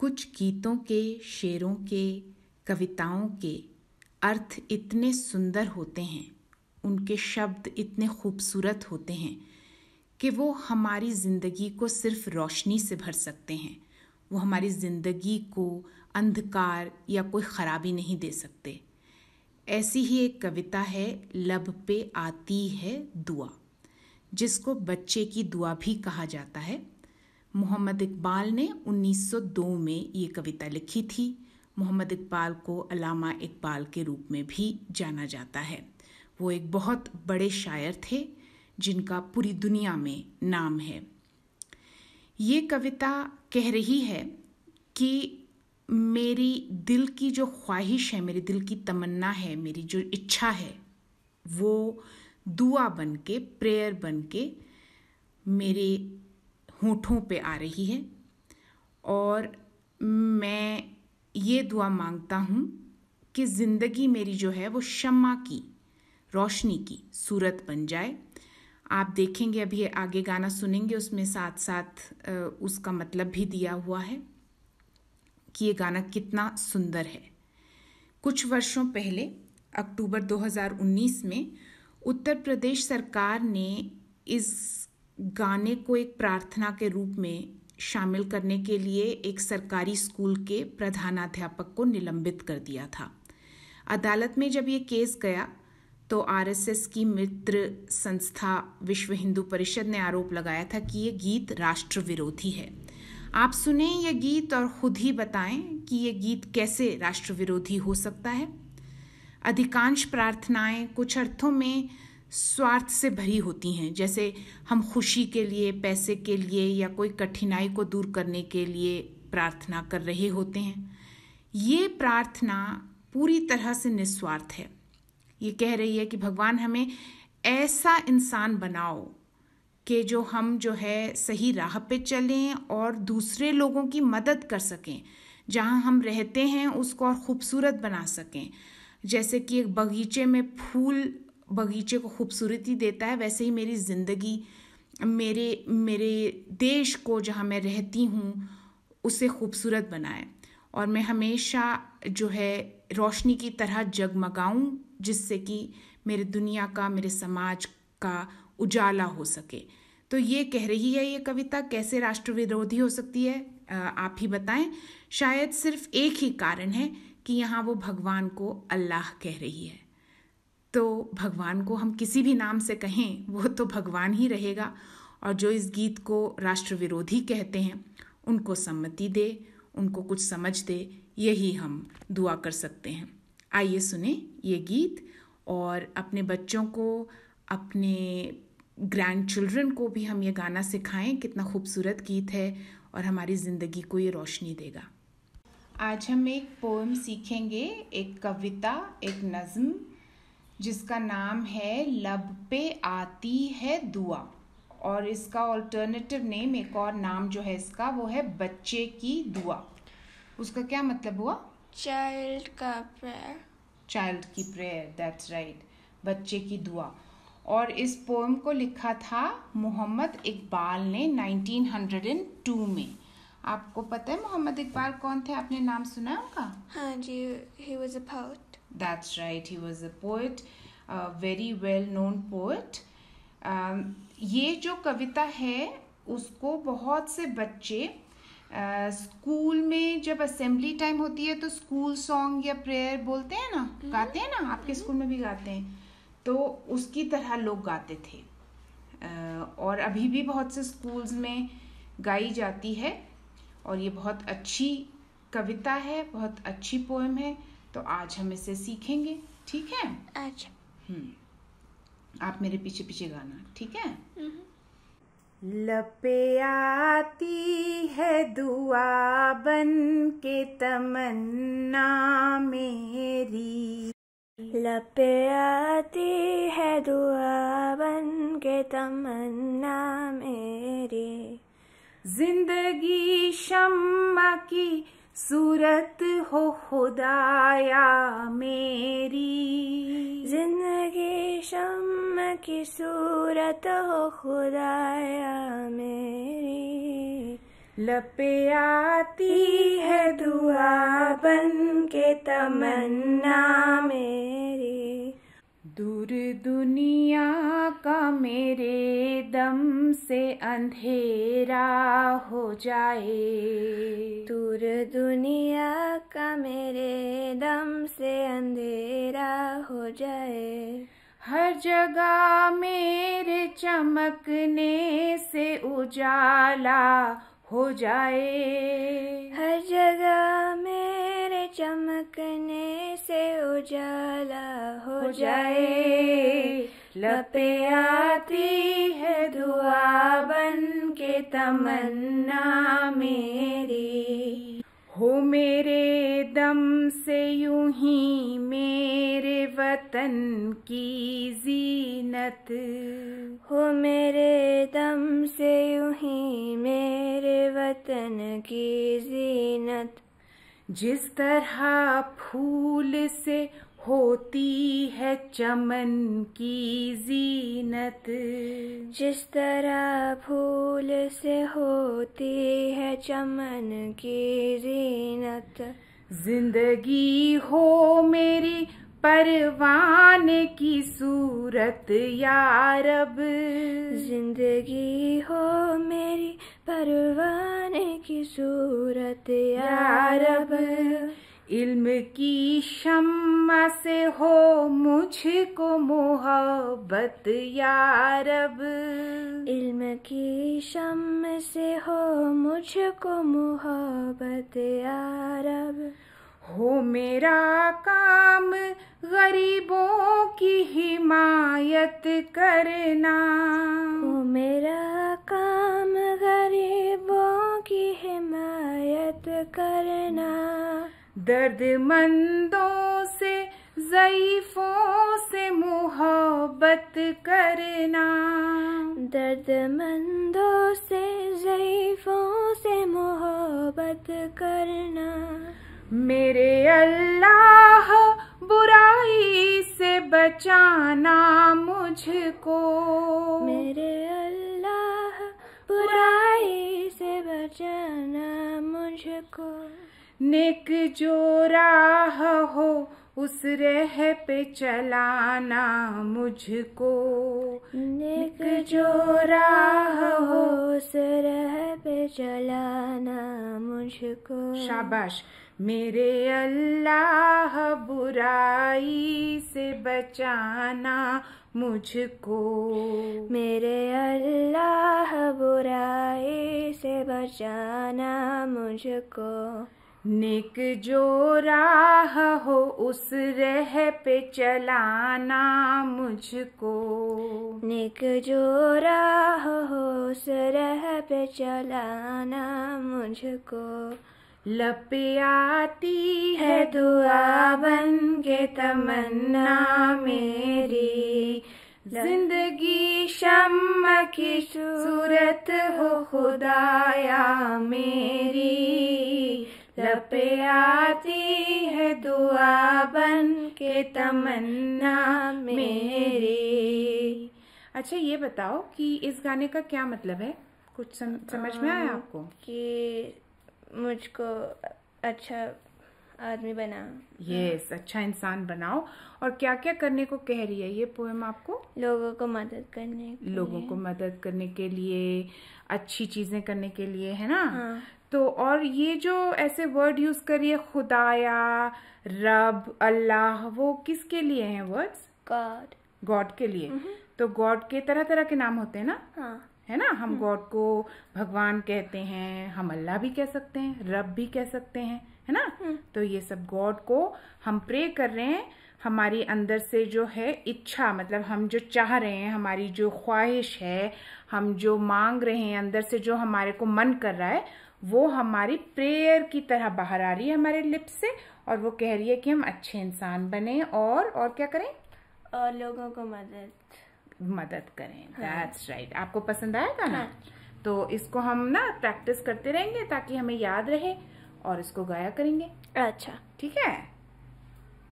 कुछ गीतों के शेरों के कविताओं के अर्थ इतने सुंदर होते हैं उनके शब्द इतने खूबसूरत होते हैं कि वो हमारी ज़िंदगी को सिर्फ रोशनी से भर सकते हैं वो हमारी ज़िंदगी को अंधकार या कोई ख़राबी नहीं दे सकते ऐसी ही एक कविता है लब पे आती है दुआ जिसको बच्चे की दुआ भी कहा जाता है मोहम्मद इकबाल ने 1902 में ये कविता लिखी थी मोहम्मद इकबाल को अलामा इकबाल के रूप में भी जाना जाता है वो एक बहुत बड़े शायर थे जिनका पूरी दुनिया में नाम है ये कविता कह रही है कि मेरी दिल की जो ख्वाहिश है मेरे दिल की तमन्ना है मेरी जो इच्छा है वो दुआ बन के प्रेयर बन के मेरे होठों पे आ रही है और मैं ये दुआ मांगता हूँ कि ज़िंदगी मेरी जो है वो शम्मा की रोशनी की सूरत बन जाए आप देखेंगे अभी आगे गाना सुनेंगे उसमें साथ साथ उसका मतलब भी दिया हुआ है कि ये गाना कितना सुंदर है कुछ वर्षों पहले अक्टूबर 2019 में उत्तर प्रदेश सरकार ने इस गाने को एक प्रार्थना के रूप में शामिल करने के लिए एक सरकारी स्कूल के प्रधानाध्यापक को निलंबित कर दिया था अदालत में जब ये केस गया तो आरएसएस की मित्र संस्था विश्व हिंदू परिषद ने आरोप लगाया था कि ये गीत राष्ट्र विरोधी है आप सुने ये गीत और खुद ही बताएं कि ये गीत कैसे राष्ट्र विरोधी हो सकता है अधिकांश प्रार्थनाएं कुछ अर्थों में स्वार्थ से भरी होती हैं जैसे हम खुशी के लिए पैसे के लिए या कोई कठिनाई को दूर करने के लिए प्रार्थना कर रहे होते हैं ये प्रार्थना पूरी तरह से निस्वार्थ है ये कह रही है कि भगवान हमें ऐसा इंसान बनाओ कि जो हम जो है सही राह पे चलें और दूसरे लोगों की मदद कर सकें जहाँ हम रहते हैं उसको और ख़ूबसूरत बना सकें जैसे कि एक बगीचे में फूल बगीचे को खूबसूरती देता है वैसे ही मेरी ज़िंदगी मेरे मेरे देश को जहाँ मैं रहती हूँ उसे खूबसूरत बनाए और मैं हमेशा जो है रोशनी की तरह जगमगाऊँ जिससे कि मेरे दुनिया का मेरे समाज का उजाला हो सके तो ये कह रही है ये कविता कैसे राष्ट्र विरोधी हो सकती है आप ही बताएं शायद सिर्फ एक ही कारण है कि यहाँ वो भगवान को अल्लाह कह रही है तो भगवान को हम किसी भी नाम से कहें वो तो भगवान ही रहेगा और जो इस गीत को राष्ट्र विरोधी कहते हैं उनको सम्मति दे उनको कुछ समझ दे यही हम दुआ कर सकते हैं आइए सुने ये गीत और अपने बच्चों को अपने ग्रैंड चिल्ड्रन को भी हम ये गाना सिखाएं कितना खूबसूरत गीत है और हमारी ज़िंदगी को ये रोशनी देगा आज हम एक पोएम सीखेंगे एक कविता एक नज़म जिसका नाम है लब पे आती है दुआ और इसका ऑल्टरनेटिव नेम एक और नाम जो है इसका वो है बच्चे की दुआ उसका क्या मतलब हुआ चाइल्ड का प्रेयर चाइल्ड की प्रेयर दैट्स राइट बच्चे की दुआ और इस पोएम को लिखा था मोहम्मद इकबाल ने 1902 में आपको पता है मोहम्मद इकबाल कौन थे आपने नाम सुना है उनका हाँ जी he was a poet That's right, he was a poet, a very well known poet. Um, ये जो कविता है उसको बहुत से बच्चे स्कूल uh, में जब असेंबली टाइम होती है तो स्कूल सॉन्ग या प्रेयर बोलते हैं ना हम्म। गाते हैं ना आपके स्कूल हम्म। में भी गाते हैं तो उसकी तरह लोग गाते थे uh, और अभी भी बहुत से स्कूल्स में गाई जाती है और ये बहुत अच्छी कविता है बहुत अच्छी पोएम है तो आज हम इसे सीखेंगे ठीक है अच्छा हम्म। आप मेरे पीछे पीछे गाना ठीक है हम्म। लपे आती है दुआ बन के तमन्ना मेरी लपे आती है दुआ बन के तमन्ना मेरी जिंदगी शम्मा की सूरत हो खुदाया मेरी जिंदगी शम की सूरत हो खुदाया मेरी लपे आती है दुआ बन के तमन्ना मेरी दूर दुनिया का मेरे दम से अंधेरा हो जाए दूर दुनिया का मेरे दम से अंधेरा हो जाए हर जगह मेरे चमकने से उजाला हो जाए हर जगह मेरे चमक से उजाला हो जाए लपे आती है दुआ बन के तमन्ना मेरी हो मेरे दम से यूं ही मेरे वतन की जीनत हो मेरे दम से यूं ही मेरे वतन की जीनत जिस तरह फूल से होती है चमन की जीनत जिस तरह फूल से होती है चमन की जीनत जिंदगी हो मेरी परवान की सूरत यारब जिंदगी हो मेरी परवान की सूरत यारब इल्म की शम्मा से हो मुझको मोहब्बत यारब इल्म की शम्मा से हो मुझको मोहब्बत यारब हो मेरा काम गरीबों की हिमायत करना वो मेरा काम गरीबों की हिमायत करना दर्दमंदों से ज़ईफ़ों से मोहब्बत करना दर्दमंदों से ज़ईफ़ों से मोहब्बत करना मेरे अल्लाह बुराई से बचाना मुझको मेरे अल्लाह बुराई से बचाना मुझको नेक जो राह हो उस रह पे चलाना मुझको नेक जो राह चलाना मुझको शाबाश मेरे अल्लाह बुराई से बचाना मुझको मेरे अल्लाह बुराई से बचाना मुझको नेक जो राह हो उस रह पे चलाना मुझको नेक जो राह हो उस रह पे चलाना मुझको लप आती है दुआ बन के तमन्ना मेरी जिंदगी शम की सूरत हो खुदाया मेरी लपे आती है दुआ बन के तमन्ना मेरी अच्छा ये बताओ कि इस गाने का क्या मतलब है कुछ सम, समझ में आया आपको कि मुझको अच्छा आदमी बना यस yes, हाँ। अच्छा इंसान बनाओ और क्या क्या करने को कह रही है ये पोएम आपको लोगों को मदद करने के लोगों को मदद करने के लिए अच्छी चीजें करने के लिए है ना हाँ। तो और ये जो ऐसे वर्ड यूज़ करिए खुदाया रब अल्लाह वो किसके लिए हैं वर्ड्स गॉड गॉड के लिए हम्म। तो गॉड के तरह तरह के नाम होते हैं ना हाँ. है ना हम गॉड हम्म। को भगवान कहते हैं हम अल्लाह भी कह सकते हैं रब भी कह सकते हैं है ना हम्म। तो ये सब गॉड को हम प्रे कर रहे हैं हमारी अंदर से जो है इच्छा मतलब हम जो चाह रहे हैं हमारी जो ख्वाहिश है हम जो मांग रहे हैं अंदर से जो हमारे को मन कर रहा है वो हमारी प्रेयर की तरह बाहर आ रही है हमारे लिप्स से और वो कह रही है कि हम अच्छे इंसान बने और और क्या करें और लोगों को मदद मदद करें दैट्स हाँ। Right right. आपको पसंद आया ना हाँ. तो इसको हम ना प्रैक्टिस करते रहेंगे ताकि हमें याद रहे और इसको गाया करेंगे अच्छा ठीक है